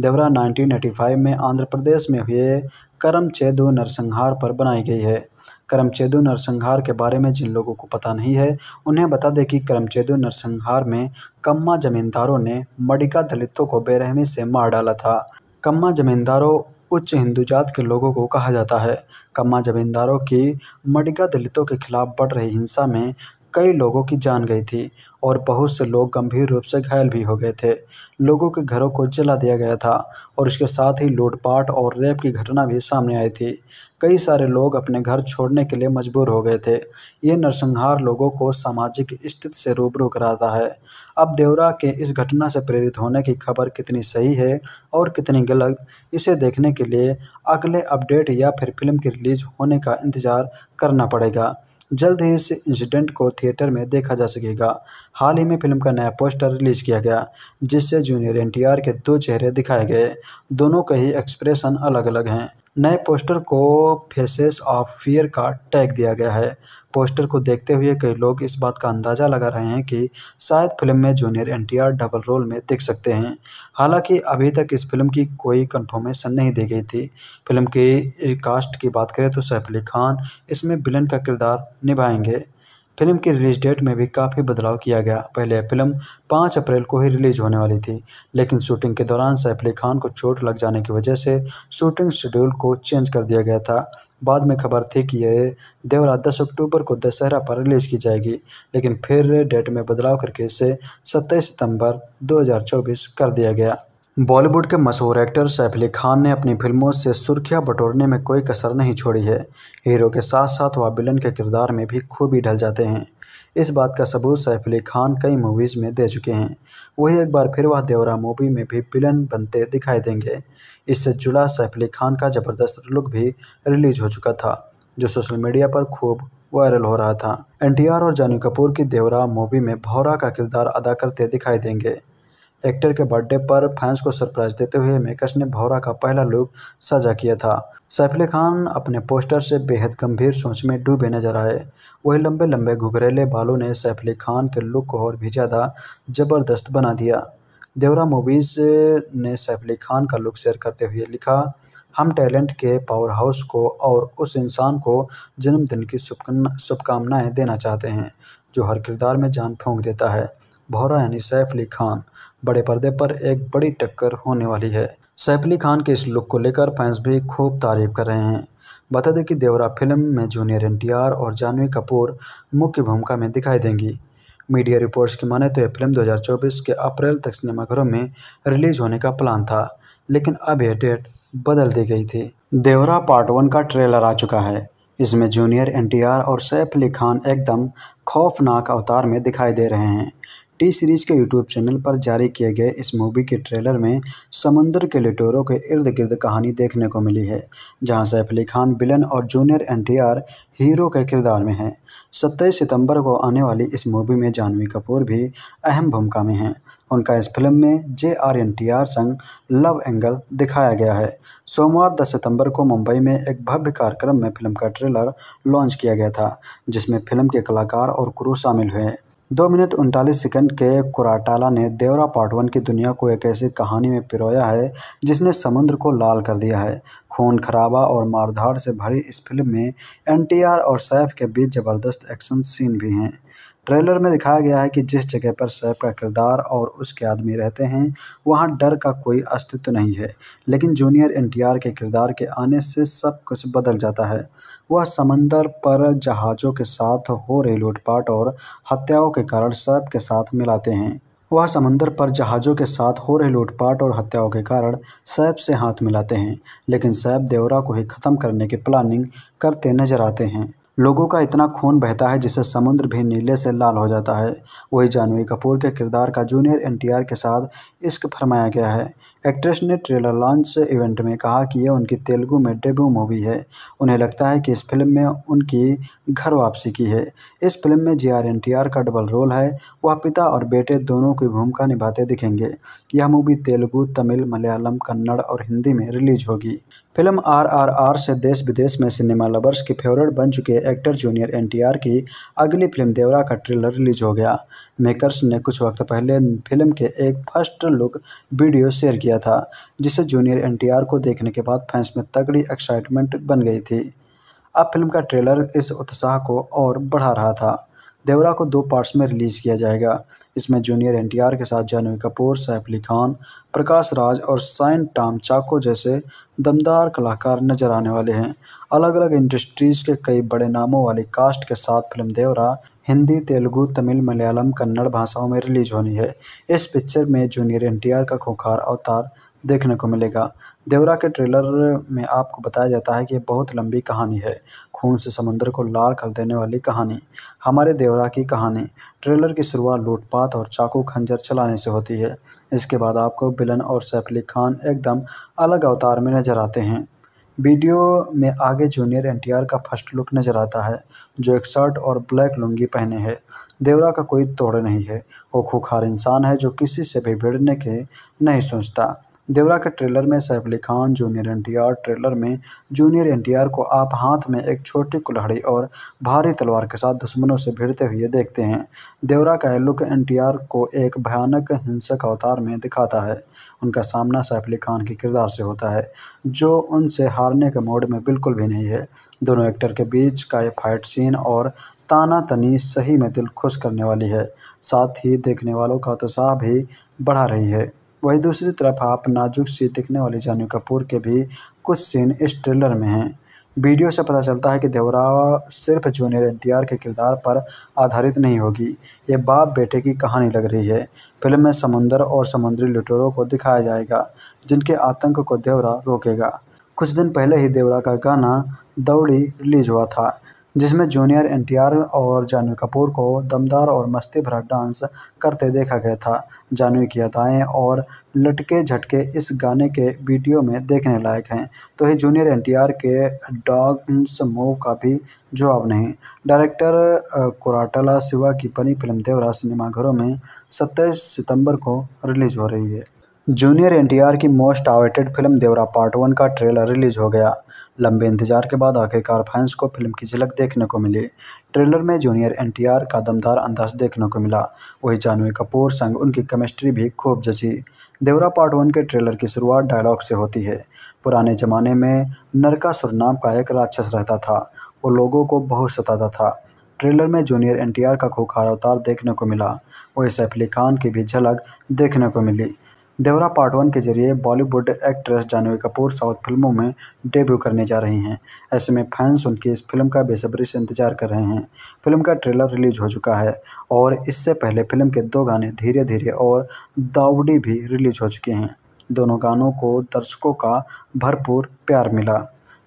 देवरा 1985 में आंध्र प्रदेश में हुए करमचेदु नरसंहार पर बनाई गई है करमचेदु नरसंहार के बारे में जिन लोगों को पता नहीं है उन्हें बता दें कि करमचेदु नरसंहार में कम्मा जमींदारों ने मडिका दलितों को बेरहमी से मार डाला था कम्मा जमींदारों उच्च हिंदू जात के लोगों को कहा जाता है कम्मा जमींदारों की मडिका दलितों के खिलाफ बढ़ रही हिंसा में कई लोगों की जान गई थी और बहुत से लोग गंभीर रूप से घायल भी हो गए थे लोगों के घरों को जला दिया गया था और इसके साथ ही लूटपाट और रेप की घटना भी सामने आई थी कई सारे लोग अपने घर छोड़ने के लिए मजबूर हो गए थे ये नरसंहार लोगों को सामाजिक स्थिति से रूबरू कराता है अब देवरा के इस घटना से प्रेरित होने की खबर कितनी सही है और कितनी गलत इसे देखने के लिए अगले अपडेट या फिर फिल्म की रिलीज होने का इंतज़ार करना पड़ेगा जल्द ही इस इंसिडेंट को थिएटर में देखा जा सकेगा हाल ही में फिल्म का नया पोस्टर रिलीज किया गया जिससे जूनियर एन के दो चेहरे दिखाए गए दोनों के ही एक्सप्रेशन अलग अलग हैं नए पोस्टर को फेसेस ऑफ फियर का टैग दिया गया है पोस्टर को देखते हुए कई लोग इस बात का अंदाजा लगा रहे हैं कि शायद फिल्म में जूनियर एन डबल रोल में दिख सकते हैं हालांकि अभी तक इस फिल्म की कोई कन्फर्मेशन नहीं दी गई थी फिल्म की कास्ट की बात करें तो सैफ अली खान इसमें विलन का किरदार निभाएंगे फिल्म की रिलीज डेट में भी काफ़ी बदलाव किया गया पहले यह फिल्म 5 अप्रैल को ही रिलीज होने वाली थी लेकिन शूटिंग के दौरान सैफ अली खान को चोट लग जाने की वजह से शूटिंग शेड्यूल को चेंज कर दिया गया था बाद में खबर थी कि यह देवरा 10 अक्टूबर को दशहरा पर रिलीज की जाएगी लेकिन फिर डेट में बदलाव करके इसे 27 सितंबर 2024 कर दिया गया बॉलीवुड के मशहूर एक्टर सैफ अली खान ने अपनी फिल्मों से सुर्खियां बटोरने में कोई कसर नहीं छोड़ी है हीरो के साथ साथ वह विलन के किरदार में भी खूबी ढल जाते हैं इस बात का सबूत सैफ अली खान कई मूवीज़ में दे चुके हैं वही एक बार फिर वह देवरा मूवी में भी विलन बनते दिखाई देंगे इससे जुड़ा सैफ अली खान का ज़बरदस्त लुक भी रिलीज हो चुका था जो सोशल मीडिया पर खूब वायरल हो रहा था एनटीआर और जानी कपूर की देवरा मूवी में भौरा का किरदार अदा करते दिखाई देंगे एक्टर के बर्थडे पर फैंस को सरप्राइज देते हुए मेकर्स ने भौरा का पहला लुक साझा किया था सैफ अली खान अपने पोस्टर से बेहद गंभीर सोच में डूबे नजर आए वही लंबे लंबे घुघरेले बालों ने सैफ अली खान के लुक को और भी ज़्यादा ज़बरदस्त बना दिया देवरा मूवीज़ ने सैफ अली खान का लुक शेयर करते हुए लिखा हम टैलेंट के पावर हाउस को और उस इंसान को जन्मदिन की शुभकामनाएं देना चाहते हैं जो हर किरदार में जान फूंक देता है भौरा यानी सैफ अली खान बड़े पर्दे पर एक बड़ी टक्कर होने वाली है सैफ अली खान के इस लुक को लेकर फैंस भी खूब तारीफ कर रहे हैं बता दें कि देवरा फिल्म में जूनियर एन और जानवी कपूर मुख्य भूमिका में दिखाई देंगी मीडिया रिपोर्ट्स की माने तो यह फिल्म 2024 के अप्रैल तक सिनेमाघरों में रिलीज होने का प्लान था लेकिन अब यह डेट बदल दी गई थी देवरा पार्ट वन का ट्रेलर आ चुका है इसमें जूनियर एनटीआर और सैफ अली खान एकदम खौफनाक अवतार में दिखाई दे रहे हैं टी सीरीज के यूट्यूब चैनल पर जारी किए गए इस मूवी के ट्रेलर में समुंदर के लिटोरों के इर्द गिर्द कहानी देखने को मिली है जहां सैफ अली खान बिलन और जूनियर एनटीआर हीरो के किरदार में हैं सत्ताईस सितंबर को आने वाली इस मूवी में जानवी कपूर भी अहम भूमिका में हैं उनका इस फिल्म में J R N T R संग लव एंगल दिखाया गया है सोमवार 10 सितंबर को मुंबई में एक भव्य कार्यक्रम में फिल्म का ट्रेलर लॉन्च किया गया था जिसमें फिल्म के कलाकार और क्रू शामिल हुए दो मिनट उनतालीस सेकंड के कुराटाला ने देवरा पार्ट वन की दुनिया को एक ऐसी कहानी में पिरोया है जिसने समुद्र को लाल कर दिया है खून खराबा और मारधाड़ से भरी इस फिल्म में एनटीआर और सैफ के बीच ज़बरदस्त एक्शन सीन भी हैं ट्रेलर में दिखाया गया है कि जिस जगह पर सैफ का किरदार और उसके आदमी रहते हैं वहां डर का कोई अस्तित्व नहीं है लेकिन जूनियर एनटीआर के किरदार के आने से सब कुछ बदल जाता है वह समंदर पर जहाज़ों के साथ हो रही लूटपाट और हत्याओं के कारण सब के साथ मिलाते हैं वह समंदर पर जहाज़ों के साथ हो रही लूटपाट और हत्याओं के कारण सैब से हाथ मिलाते हैं लेकिन सैब देवरा को ही ख़त्म करने की प्लानिंग करते नजर आते हैं लोगों का इतना खून बहता है जिससे समुद्र भी नीले से लाल हो जाता है वही जानवी कपूर के किरदार का जूनियर एनटीआर के साथ इश्क फरमाया गया है एक्ट्रेस ने ट्रेलर लॉन्च इवेंट में कहा कि यह उनकी तेलुगु में डेब्यू मूवी है उन्हें लगता है कि इस फिल्म में उनकी घर वापसी की है इस फिल्म में J R N T R का डबल रोल है वह पिता और बेटे दोनों की भूमिका निभाते दिखेंगे यह मूवी तेलुगु तमिल मलयालम कन्नड़ और हिंदी में रिलीज होगी फिल्म आरआरआर से देश विदेश में सिनेमा लवर्स के फेवरेट बन चुके एक्टर जूनियर एनटीआर की अगली फिल्म देवरा का ट्रेलर रिलीज हो गया मेकर्स ने कुछ वक्त पहले फिल्म के एक फर्स्ट लुक वीडियो शेयर किया था जिसे जूनियर एनटीआर को देखने के बाद फैंस में तगड़ी एक्साइटमेंट बन गई थी अब फिल्म का ट्रेलर इस उत्साह को और बढ़ा रहा था देवरा को दो पार्ट्स में रिलीज़ किया जाएगा इसमें जूनियर एन के साथ जानवी कपूर सैफ अली खान प्रकाश राज और साइन टाम चाको जैसे दमदार कलाकार नजर आने वाले हैं अलग अलग इंडस्ट्रीज के कई बड़े नामों वाली कास्ट के साथ फिल्म देवरा हिंदी तेलुगू तमिल मलयालम कन्नड़ भाषाओं में रिलीज होनी है इस पिक्चर में जूनियर एन का खूंखार अवतार देखने को मिलेगा देवरा के ट्रेलर में आपको बताया जाता है कि बहुत लंबी कहानी है खून से समंदर को लाल कर देने वाली कहानी हमारे देवरा की कहानी ट्रेलर की शुरुआत लूटपाट और चाकू खंजर चलाने से होती है इसके बाद आपको बिलन और सैफ अली खान एकदम अलग अवतार में नजर आते हैं वीडियो में आगे जूनियर आर का फर्स्ट लुक नज़र आता है जो एक शर्ट और ब्लैक लुंगी पहने है देवरा का कोई तोड़ नहीं है वो खुखार इंसान है जो किसी से भी भिड़ने के नहीं सोचता देवरा के ट्रेलर में Saif Ali Khan junior N trailer में जूनियर एन को आप हाथ में एक छोटी कुल्हाड़ी और भारी तलवार के साथ दुश्मनों से भिड़ते हुए देखते हैं देवरा का यह लुक एन को एक भयानक हिंसक अवतार में दिखाता है उनका सामना सैफ अली खान के किरदार से होता है जो उनसे हारने के मोड में बिल्कुल भी नहीं है दोनों एक्टर के बीच का ये फाइट सीन और ताना तनी सही में दिल खुश करने वाली है साथ ही देखने वालों का उत्साह तो भी बढ़ा रही है वहीं दूसरी तरफ आप नाजुक सी दिखने वाली जानवी कपूर के भी कुछ सीन इस ट्रेलर में हैं वीडियो से पता चलता है कि देवरा सिर्फ जूनियर एन के किरदार पर आधारित नहीं होगी ये बाप बेटे की कहानी लग रही है फिल्म में समुंदर और समुद्री लुटेरों को दिखाया जाएगा जिनके आतंक को देवरा रोकेगा कुछ दिन पहले ही देवरा का गाना दौड़ी रिलीज हुआ था जिसमें जूनियर एन और जानवी कपूर को दमदार और मस्ती भरा डांस करते देखा गया था जानवी की अदाएँ और लटके झटके इस गाने के वीडियो में देखने लायक हैं तो ही जूनियर एन के डांस मूव का भी जवाब नहीं डायरेक्टर कोराटला शिवा की बनी फिल्म देवरा सिनेमाघरों में सत्ताईस सितंबर को रिलीज हो रही है जूनियर एन की most awaited film Devara part one का ट्रेलर रिलीज हो गया लंबे इंतजार के बाद आखिरकार फैंस को फिल्म की झलक देखने को मिली ट्रेलर में जूनियर एनटीआर का दमदार अंदाज देखने को मिला वही जानवी कपूर संग उनकी केमिस्ट्री भी खूब जची देवरा पार्ट वन के ट्रेलर की शुरुआत डायलॉग से होती है पुराने जमाने में नरकासुर नाम का एक राक्षस रहता था वो लोगों को बहुत सताता था ट्रेलर में जूनियर एनटीआर का खूखार अवतार देखने को मिला वही सैफ अली खान की भी झलक देखने को मिली देवरा पार्ट वन के जरिए Bollywood actress Janhvi Kapoor south फिल्मों में डेब्यू करने जा रही हैं ऐसे में फैंस उनकी इस फिल्म का बेसब्री से इंतजार कर रहे हैं फिल्म का ट्रेलर रिलीज हो चुका है और इससे पहले फिल्म के दो गाने धीरे धीरे और दाउडी भी रिलीज हो चुके हैं दोनों गानों को दर्शकों का भरपूर प्यार मिला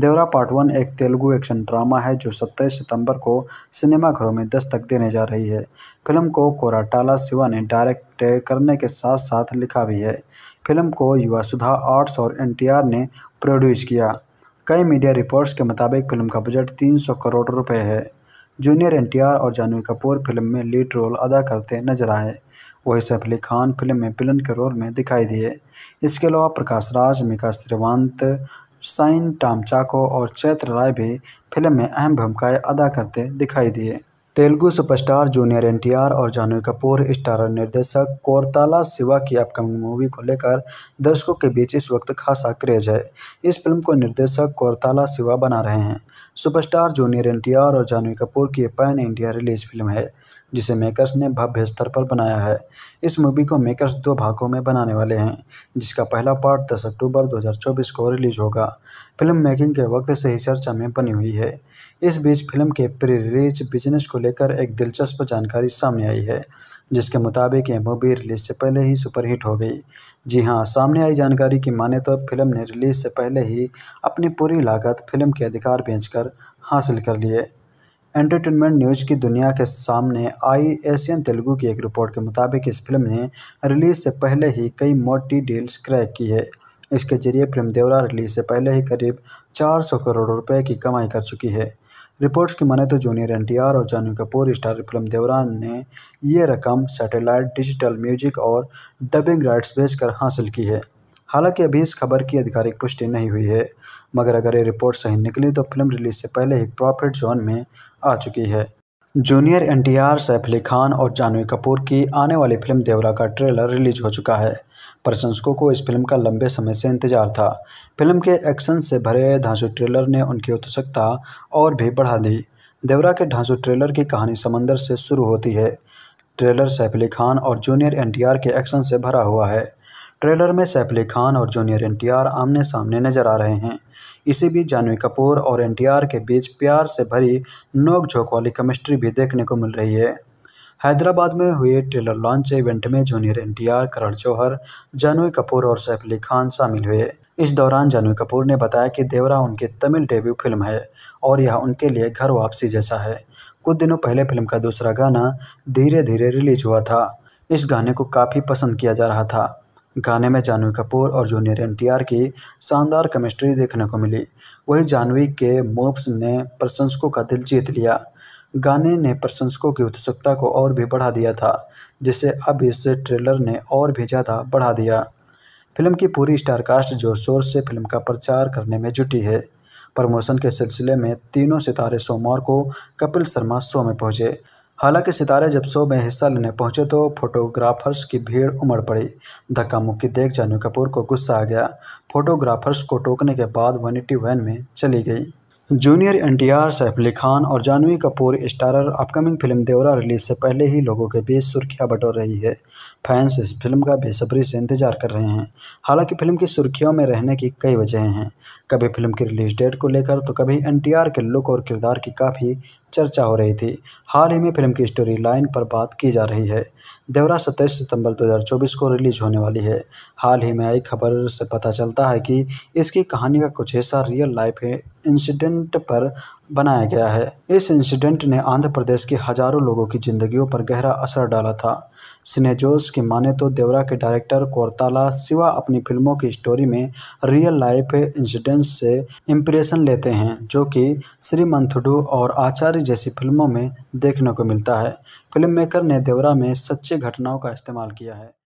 देवरा पार्ट वन एक तेलुगु एक्शन ड्रामा है जो 27 सितंबर को सिनेमाघरों में दस्तक देने जा रही है फिल्म को कोराटाला शिवा ने डायरेक्ट करने के साथ साथ लिखा भी है फिल्म को युवा सुधा आर्ट्स और एन ने प्रोड्यूस किया कई मीडिया रिपोर्ट्स के मुताबिक फिल्म का बजट 300 करोड़ रुपए है जूनियर एन और जानवी कपूर फिल्म में लीड रोल अदा करते नजर आए वही सैफ अली खान फिल्म में पिलन के रोल में दिखाई दिए इसके अलावा प्रकाश राज मिका श्रीवंत साइन टामचाको और चैत्र राय भी फिल्म में अहम भूमिकाएं अदा करते दिखाई दिए तेलुगु सुपरस्टार जूनियर एनटीआर और जानवी कपूर स्टारर निर्देशक कोरताला शिवा की अपकमिंग मूवी को लेकर दर्शकों के बीच इस वक्त खासा क्रेज है इस फिल्म को निर्देशक कोरताला शिवा बना रहे हैं सुपरस्टार जूनियर एनटीआर और जानवी कपूर की पैन इंडिया रिलीज फिल्म है जिसे मेकर्स ने भव्य स्तर पर बनाया है इस मूवी को मेकर्स दो भागों में बनाने वाले हैं जिसका पहला पार्ट दस अक्टूबर 2024 को रिलीज होगा फिल्म मेकिंग के वक्त से ही चर्चा में बनी हुई है इस बीच फिल्म के प्री रिलीज बिजनेस को लेकर एक दिलचस्प जानकारी सामने आई है जिसके मुताबिक यह मूवी रिलीज से पहले ही सुपरहिट हो गई जी हाँ सामने आई जानकारी की माने तो फिल्म ने रिलीज से पहले ही अपनी पूरी लागत फिल्म के अधिकार बेचकर हासिल कर लिए एंटरटेनमेंट न्यूज़ की दुनिया के सामने आई एशियन तेलुगु की एक रिपोर्ट के मुताबिक इस फिल्म ने रिलीज से पहले ही कई मोटी डील्स क्रैक की है इसके जरिए फिल्म देवरा रिलीज से पहले ही करीब 400 करोड़ रुपए की कमाई कर चुकी है रिपोर्ट्स की माने तो जूनियर एन और जानवी कपूर स्टार फिल्म देवरा ने यह रकम सैटेलाइट डिजिटल म्यूजिक और डबिंग राइट्स बेचकर हासिल की है हालांकि अभी इस खबर की आधिकारिक पुष्टि नहीं हुई है मगर अगर ये रिपोर्ट सही निकली तो फिल्म रिलीज से पहले ही प्रॉफिट जोन में आ चुकी है junior N T R Saif Ali Khan और जानवी कपूर की आने वाली फिल्म देवरा का ट्रेलर रिलीज हो चुका है प्रशंसकों को इस फिल्म का लंबे समय से इंतजार था फिल्म के एक्शन से भरे धांसू ट्रेलर ने उनकी उत्सुकता और भी बढ़ा दी देवरा के ढांसू ट्रेलर की कहानी समंदर से शुरू होती है ट्रेलर सैफ अली खान और जूनियर आर के एक्शन से भरा हुआ है ट्रेलर में सैफ अली खान और जूनियर एनटीआर आमने सामने नजर आ रहे हैं इसी बीच जानवी कपूर और एनटीआर के बीच प्यार से भरी नोकझोंक वाली केमिस्ट्री भी देखने को मिल रही है हैदराबाद में हुए ट्रेलर लॉन्च इवेंट में जूनियर एनटीआर करण जौहर जानवी कपूर और सैफ अली खान शामिल हुए इस दौरान जानवी कपूर ने बताया कि देवरा उनकी तमिल डेब्यू फिल्म है और यह उनके लिए घर वापसी जैसा है कुछ दिनों पहले फिल्म का दूसरा गाना धीरे धीरे रिलीज हुआ था इस गाने को काफ़ी पसंद किया जा रहा था गाने में जानवी कपूर और जूनियर एन की शानदार केमिस्ट्री देखने को मिली वहीं जानवी के मूव्स ने प्रशंसकों का दिल जीत लिया गाने ने प्रशंसकों की उत्सुकता को और भी बढ़ा दिया था जिसे अब इस ट्रेलर ने और भी ज़्यादा बढ़ा दिया फिल्म की पूरी स्टारकास्ट जोर शोर से फिल्म का प्रचार करने में जुटी है प्रमोशन के सिलसिले में तीनों सितारे सोमवार को कपिल शर्मा शो में पहुंचे हालांकि सितारे जब शो में हिस्सा लेने पहुंचे तो फोटोग्राफर्स की भीड़ उमड़ पड़ी धक्का मुक्की देख जानू कपूर को गुस्सा आ गया फोटोग्राफर्स को टोकने के बाद वनिटी वैन में चली गई junior N T R Saif Ali Khan और Janhvi Kapoor starrer upcoming film Devara release से पहले ही लोगों के बीच सुर्खियां बटोर रही है फैंस इस फिल्म का बेसब्री से इंतजार कर रहे हैं हालांकि फिल्म की सुर्खियों में रहने की कई वजहें हैं कभी फिल्म की रिलीज डेट को लेकर तो कभी एन टी आर के लुक और किरदार की काफ़ी चर्चा हो रही थी हाल ही में फिल्म की स्टोरी लाइन पर बात की जा रही है देवरा सत्ताईस सितंबर 2024 को रिलीज होने वाली है हाल ही में आई खबर से पता चलता है कि इसकी कहानी का कुछ हिस्सा रियल लाइफ इंसिडेंट पर बनाया गया है इस इंसिडेंट ने आंध्र प्रदेश के हजारों लोगों की जिंदगियों पर गहरा असर डाला था सिनेजोस की माने तो देवरा के डायरेक्टर कोरताला सिवा अपनी फिल्मों की स्टोरी में रियल लाइफ इंसिडेंट्स से इम्प्रेशन लेते हैं जो कि श्री मंथुडू और आचार्य जैसी फिल्मों में देखने को मिलता है फिल्म मेकर ने देवरा में सच्ची घटनाओं का इस्तेमाल किया है